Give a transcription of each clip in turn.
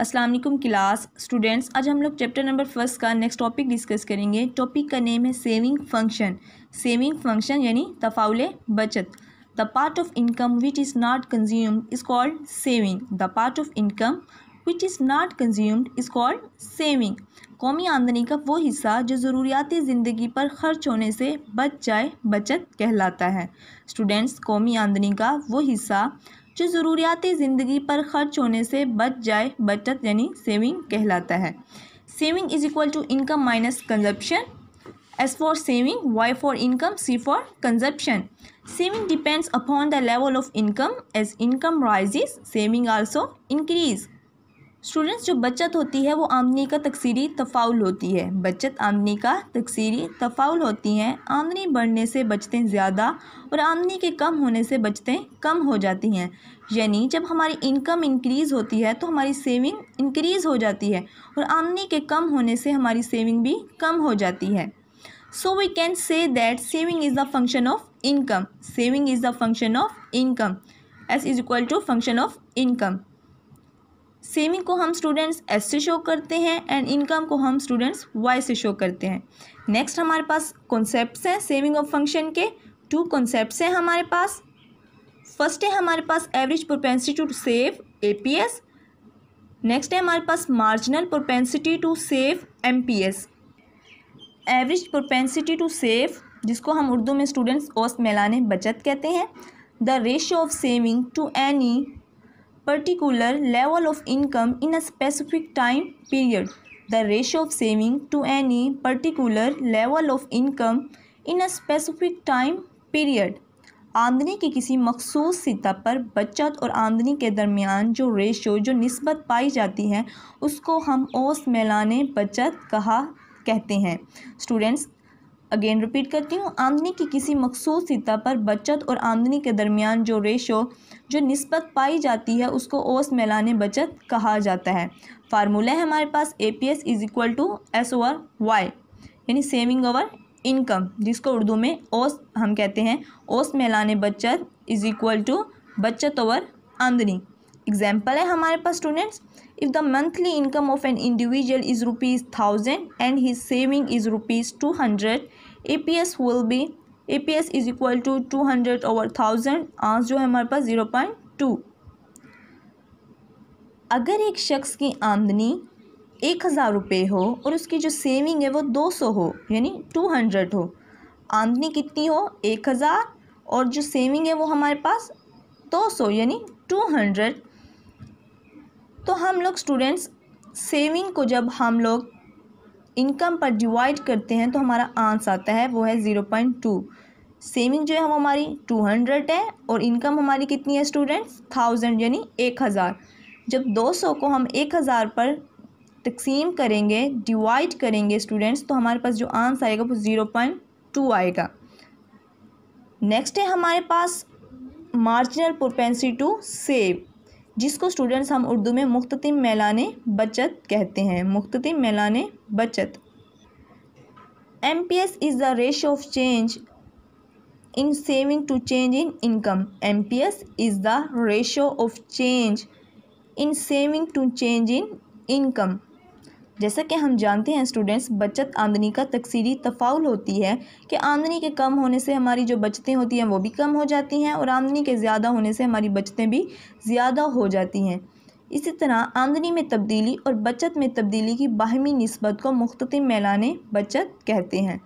Aslam class students आज हम लोग चैप्टर नंबर फर्स्ट का नेक्स्ट टॉपिक डिस्कस करेंगे टॉपिक का नेम है सेविंग फंक्शन सेविंग फंक्शन यानी तफाउल बचत the part of income which is not consume is called saving the part of income which is not consumed is called saving कौमी आमदनी का वो हिस्सा जो ज़रूरियाती ज़िंदगी पर खर्च होने से बच जाए बचत कहलाता है स्टूडेंट्स कौमी आमदनी का वो हिस्सा जो ज़रूरियाती ज़िंदगी पर खर्च होने से बच जाए बचत यानी सेविंग कहलाता है saving is equal to income minus consumption S for saving Y for income C for consumption saving depends upon the level of income as income rises saving also increase students जो बचत होती है वो आमदनी का तकसीरी तफाउल होती है बचत आमदनी का तकसीरी तफाउल होती है आमदनी बढ़ने से बचतें ज़्यादा और आमदनी के कम होने से बचतें कम हो जाती हैं यानी जब हमारी इनकम इंक्रीज़ होती है तो हमारी सेविंग इंक्रीज़ हो जाती है और आमदनी के कम होने से हमारी सेविंग भी कम हो जाती है so we can say that saving is the function of income saving is the function of income S is equal to function of income saving को हम स्टूडेंट्स एस से शो करते हैं एंड इनकम को हम स्टूडेंट्स वाई से show करते हैं नेक्स्ट हमारे पास कॉन्सेप्ट हैं सेविंग ऑफ फंक्शन के टू कॉन्सेप्ट हैं हमारे पास फर्स्ट है हमारे पास average propensity to save APS next है हमारे पास marginal propensity to save MPS average propensity to save जिसको हम उर्दू में स्टूडेंट्स औसत मेलाने बचत कहते हैं the ratio of saving to any particular level of income in a specific time period. The ratio of saving to any particular level of income in a specific time period. आमदनी की किसी मखसूस सतह पर बचत और आमदनी के दरमियान जो रेशो जो नस्बत पाई जाती है उसको हम ओस मेलाने बचत कहा कहते हैं स्टूडेंट्स अगेन रिपीट करती हूँ आमदनी की किसी मखसूस सतह पर बचत और आमदनी के दरमियान जो रेशो जो नस्बत पाई जाती है उसको ओस मैलान बचत कहा जाता है फार्मूला है हमारे पास A P S is equal to S over Y यानी सेविंग ओवर इनकम जिसको उर्दू में ओस हम कहते हैं ओस मैलान बचत इज इक्वल टू बचत ओवर आमदनी एग्जाम्पल है हमारे पास students if the monthly income of an individual is rupees thousand and his saving is rupees two hundred A P S will be A P S is equal to two hundred over thousand answer जो है हमारे पास zero point to अगर एक शख्स की आमदनी एक हज़ार रुपये हो और उसकी जो सेविंग है वो दो सौ हो यानी टू हंड्रेड हो आमदनी कितनी हो एक हज़ार और जो सेविंग है वो हमारे पास दो सौ यानी टू हंड्रेड तो हम लोग स्टूडेंट्स सेविंग को जब हम लोग इनकम पर डिवाइड करते हैं तो हमारा आंसर आता है वो है ज़ीरो पॉइंट टू सेविंग जो है हम हमारी टू हंड्रेड है और इनकम हमारी कितनी है स्टूडेंट्स थाउजेंड यानी एक हज़ार जब दो सौ को हम एक हज़ार पर तकसीम करेंगे डिवाइड करेंगे स्टूडेंट्स तो हमारे पास जो आंसर आएगा वो ज़ीरो पॉइंट टू आएगा नेक्स्ट है हमारे पास मार्जिनल प्रोपेंसी टू सेव जिसको स्टूडेंट्स हम उर्दू में मुख्तिम मैलान बचत कहते हैं मुख्तिम मैलान बचत M P S is the ratio of change in saving to change in income M P S is the ratio of change in saving to change in income जैसा कि हम जानते हैं स्टूडेंट्स बचत आमदनी का तकसीरी तफाउल होती है कि आमदनी के कम होने से हमारी जो बचतें होती हैं वो भी कम हो जाती हैं और आमदनी के ज़्यादा होने से हमारी बचतें भी ज़्यादा हो जाती हैं इसी तरह आमदनी में तब्दीली और बचत में तब्दीली की बाहमी नस्बत को मुख्तम मैलान बचत कहते हैं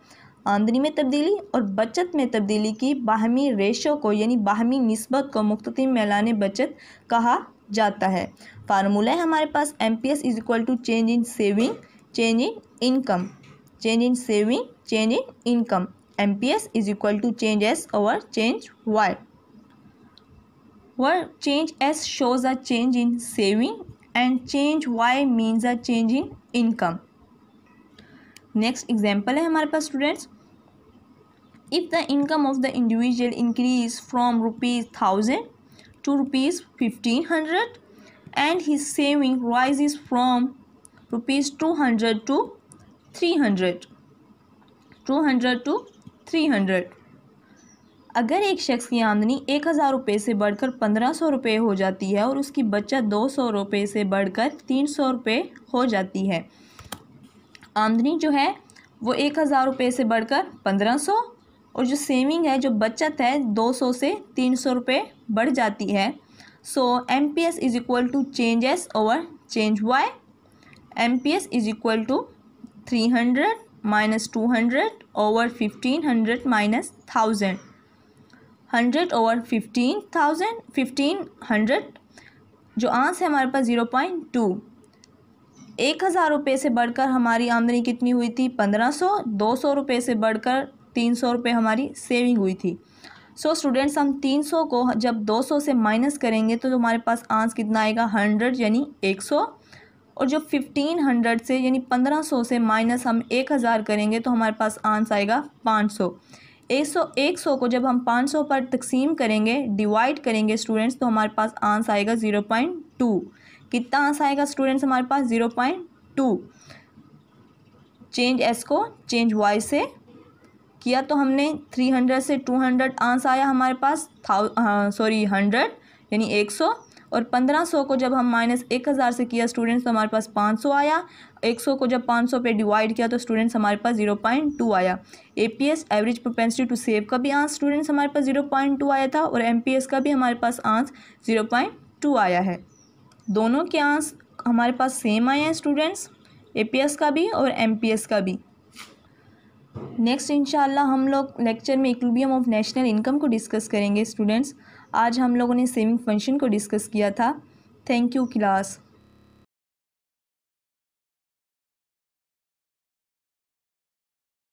आमदनी में तब्दीली और बचत में तब्दीली की बाहमी रेशों को यानी बाहमी नस्बत को मुख्तम मैलान बचत कहा जाता है फार्मूला है हमारे पास M P S is equal to change in saving change in income change in saving change in income M P S is equal to change S और change Y where change S shows a change in saving and change Y means a change in income next example है हमारे पास students if the income of the individual increase from rupees thousand to rupees 1500 and his saving rises from rupees 200 to 300 200 to 300 अगर एक शख्स की आमदनी एक हज़ार रुपये से बढ़कर पंद्रह सौ रुपये हो जाती है और उसकी बचत दो सौ रुपये से बढ़कर तीन सौ रुपये हो जाती है आमदनी जो है वो एक हज़ार रुपये से बढ़कर पंद्रह सौ और जो सेविंग है जो बचत है 200 से 300 रुपये बढ़ जाती है so M P S is equal to change S over change Y M P S is equal to three hundred minus two hundred over fifteen hundred minus thousand hundred over fifteen thousand fifteen hundred जो answer है हमारे पास zero point to एक हज़ार रुपये से बढ़कर हमारी आमदनी कितनी हुई थी पंद्रह सौ दो सौ रुपये से बढ़कर तीन सौ रुपये हमारी सेविंग हुई थी सो so, स्टूडेंट्स हम तीन सौ को जब दो सौ से माइनस करेंगे तो हमारे पास आंस कितना आएगा हंड्रेड यानी एक सौ और जो फिफ्टीन हंड्रेड से यानी पंद्रह सौ से माइनस हम एक हज़ार करेंगे तो हमारे पास आंस आएगा पाँच सौ एक सौ एक सौ को जब हम पाँच सौ पर तकसीम करेंगे डिवाइड करेंगे स्टूडेंट्स तो हमारे पास आंस आएगा ज़ीरो पॉइंट टू कितना आंस आएगा स्टूडेंट्स हमारे पास zero point two change S को चेंज वाई से किया तो हमने थ्री हंड्रेड से टू हंड्रेड आंस आया हमारे पास थाउ सॉरी हंड्रेड यानी एक सौ और पंद्रह सौ को जब हम माइनस एक हज़ार से किया स्टूडेंट्स तो हमारे पास पाँच सौ आया एक सौ को जब पाँच सौ पे डिवाइड किया तो स्टूडेंट्स हमारे पास जीरो पॉइंट टू आया A P S average propensity to save का भी आंस स्टूडेंट्स हमारे पास जीरो पॉइंट टू आया था और एम पी एस का भी हमारे पास आंस जीरो पॉइंट टू आया है दोनों के आंस हमारे पास सेम आए हैं स्टूडेंट्स ए पी एस का भी और एम पी एस का भी नेक्स्ट इंशाल्लाह हम लोग लेक्चर में इक्लूबियम ऑफ नेशनल इनकम को डिस्कस करेंगे स्टूडेंट्स आज हम लोगों ने सेविंग फंक्शन को डिस्कस किया था थैंक यू क्लास